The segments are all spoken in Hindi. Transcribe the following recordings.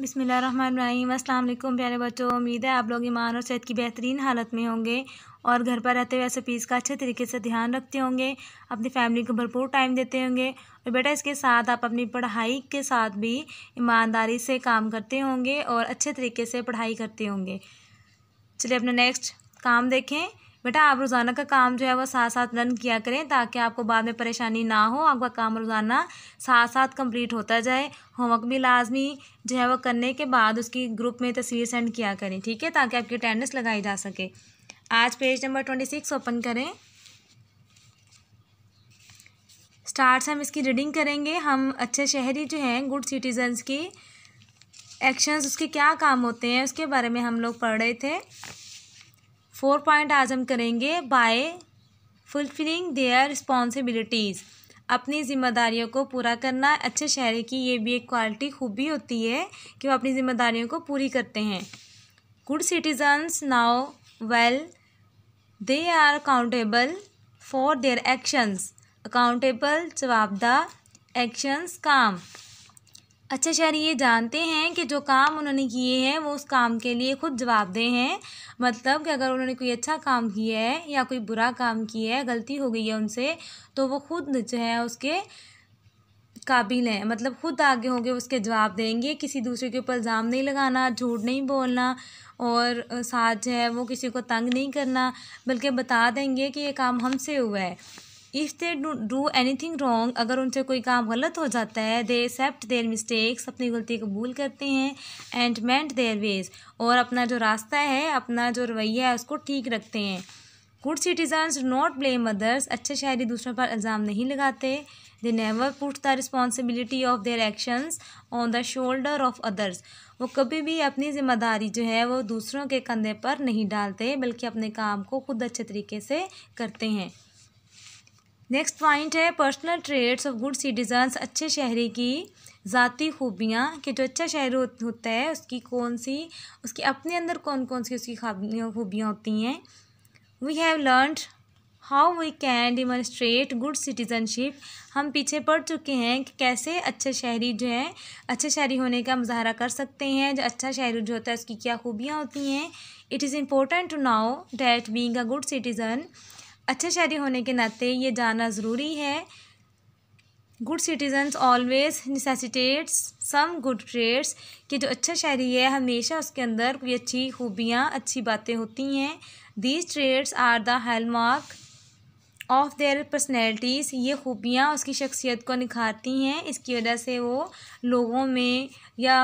अस्सलाम वालेकुम प्यारे बच्चों उम्मीद है आप लोग ईमान और सेहत की बेहतरीन हालत में होंगे और घर पर रहते हुए रेसिपीज़ का अच्छे तरीके से ध्यान रखते होंगे अपनी फैमिली को भरपूर टाइम देते होंगे और बेटा इसके साथ आप अपनी पढ़ाई के साथ भी ईमानदारी से काम करते होंगे और अच्छे तरीके से पढ़ाई करते होंगे चलिए अपना नेक्स्ट काम देखें बेटा आप रोज़ाना का काम जो है वो साथ साथ रन किया करें ताकि आपको बाद में परेशानी ना हो आपका काम रोज़ाना साथ साथ कंप्लीट होता जाए होमवर्क भी लाजमी जो है वो करने के बाद उसकी ग्रुप में तस्वीर सेंड किया करें ठीक है ताकि आपकी अटेंडेंस लगाई जा सके आज page number twenty six open करें स्टार्ट से हम इसकी रीडिंग करेंगे हम अच्छे शहरी जो हैं गुड सिटीजन्स की एक्शंस उसके क्या काम होते हैं उसके बारे में हम लोग पढ़ रहे थे फोर पॉइंट आज हम करेंगे बाय फुलफिलिंग देयर रिस्पॉन्सिबिलिटीज़ अपनी जिम्मेदारियों को पूरा करना अच्छे शहर की ये भी एक क्वालिटी खूबी होती है कि वो अपनी जिम्मेदारियों को पूरी करते हैं good citizens now well they are accountable for their actions accountable जवाबदा एक्शंस काम अच्छा शहर ये जानते हैं कि जो काम उन्होंने किए हैं वो उस काम के लिए खुद जवाबदेह हैं मतलब कि अगर उन्होंने कोई अच्छा काम किया है या कोई बुरा काम किया है गलती हो गई है उनसे तो वो खुद जो है उसके काबिल हैं मतलब खुद आगे होंगे उसके जवाब देंगे किसी दूसरे के ऊपर इल्ज़ाम नहीं लगाना झूठ नहीं बोलना और साथ जो है वो किसी को तंग नहीं करना बल्कि बता देंगे कि ये काम हमसे हुआ है if they do anything wrong अगर उनसे कोई काम गलत हो जाता है दे एक्सेप्ट देयर मिस्टेक्स अपनी गलती कबूल करते हैं एंड मेंट देयर वेज और अपना जो रास्ता है अपना जो रवैया है उसको ठीक रखते हैं good citizens not blame others अच्छे शहरी दूसरों पर इल्ज़ाम नहीं लगाते they never put the responsibility of their actions on the shoulder of others वो कभी भी अपनी ज़िम्मेदारी जो है वो दूसरों के कंधे पर नहीं डालते बल्कि अपने काम को खुद अच्छे तरीके से करते हैं नेक्स्ट पॉइंट है personal traits of good citizens अच्छे शहरी की ज़ाती खूबियाँ कि जो अच्छा शहर होता है उसकी कौन सी उसके अपने अंदर कौन कौन सी उसकी खूबियाँ होती हैं we have learned how we can demonstrate good citizenship हम पीछे पढ़ चुके हैं कि कैसे अच्छे शहरी जो है अच्छे शहरी होने का मुजाहरा कर सकते हैं जो अच्छा शहरी जो होता है उसकी क्या खूबियाँ होती हैं it is important to know that being a good citizen अच्छे शहरी होने के नाते ये जानना ज़रूरी है good citizens always necessitates some good traits कि जो अच्छा शहरी है हमेशा उसके अंदर कोई अच्छी खूबियाँ अच्छी बातें होती हैं these traits are the hallmark of their personalities ये खूबियाँ उसकी शख्सियत को निखारती हैं इसकी वजह से वो लोगों में या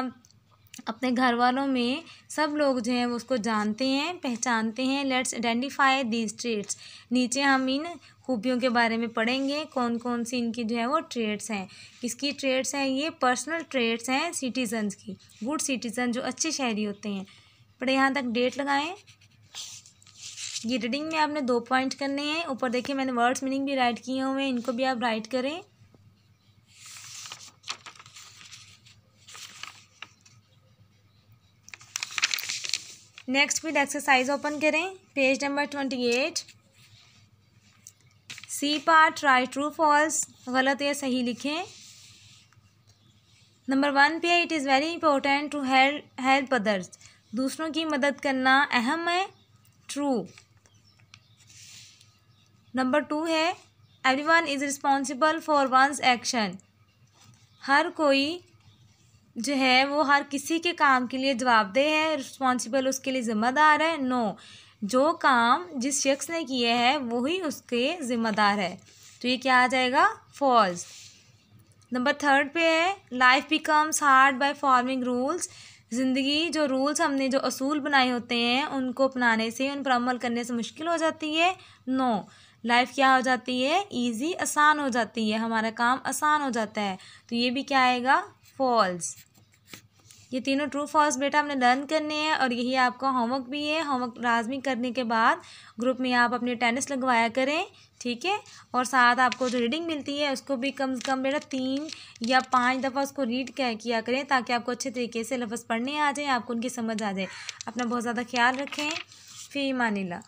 अपने घर वालों में सब लोग जो हैं वो उसको जानते हैं पहचानते हैं लेट्स आइडेंटिफाई दीज ट्रेड्स नीचे हम इन खूबियों के बारे में पढ़ेंगे कौन कौन सी इनकी जो है वो ट्रेड्स हैं किसकी ट्रेड्स हैं ये पर्सनल ट्रेड्स हैं सिटीजन्स की गुड सिटीजन जो अच्छे शहरी होते हैं पर यहाँ तक डेट लगाएं ये रीडिंग में आपने दो पॉइंट करने हैं ऊपर देखिए मैंने वर्ड्स मीनिंग भी राइट किए हुए हैं इनको भी आप राइट करें नेक्स्ट फिर एक्सरसाइज ओपन करें page number twenty eight C part write true false गलत या सही लिखें नंबर वन पे it is very important to help help others दूसरों की मदद करना अहम है ट्रू नंबर टू है everyone is responsible for one's action हर कोई जो है वो हर किसी के काम के लिए जवाबदेह है रिस्पॉन्सिबल उसके लिए ज़िम्मेदार है नो जो काम जिस शख्स ने किया है वही उसके ज़िम्मेदार है तो ये क्या आ जाएगा फॉल्स नंबर थर्ड पे है life becomes hard by forming rules ज़िंदगी जो रूल्स हमने जो असूल बनाए होते हैं उनको अपनाने से उन पर अमल करने से मुश्किल हो जाती है नो लाइफ क्या हो जाती है ईजी आसान हो जाती है हमारा काम आसान हो जाता है तो ये भी क्या आएगा फॉल्स ये तीनों ट्रू फॉल्स बेटा हमने लर्न करने हैं और यही आपका होमवर्क भी है होमवर्क लाजमी करने के बाद ग्रुप में आप अपने टेनिस लगवाया करें ठीक है और साथ आपको जो रीडिंग मिलती है उसको भी कम से कम बेटा तीन या पाँच दफ़ा उसको रीड किया करें ताकि आपको अच्छे तरीके से लफ्ज़ पढ़ने आ जाए आपको उनकी समझ आ जाए अपना बहुत ज़्यादा ख्याल रखें फ़ी मानिला